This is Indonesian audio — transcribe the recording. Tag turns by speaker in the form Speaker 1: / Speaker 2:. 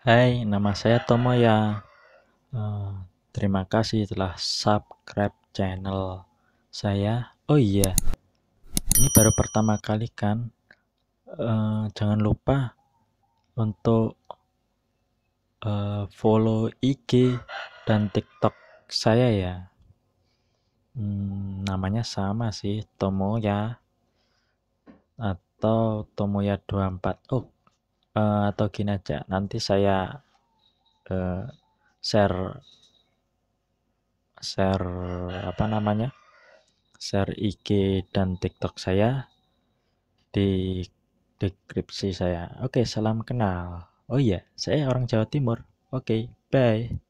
Speaker 1: Hai, nama saya Tomo ya. Eh, terima kasih telah subscribe channel saya. Oh iya, ini baru pertama kali kan. Eh, jangan lupa untuk eh, follow IG dan TikTok saya ya. Hmm, namanya sama sih, Tomo ya. Atau Tomoya 24. Oh, Uh, atau gini aja, nanti saya uh, share share apa namanya? share IG dan TikTok saya di deskripsi saya. Oke, salam kenal. Oh iya, saya orang Jawa Timur. Oke, bye.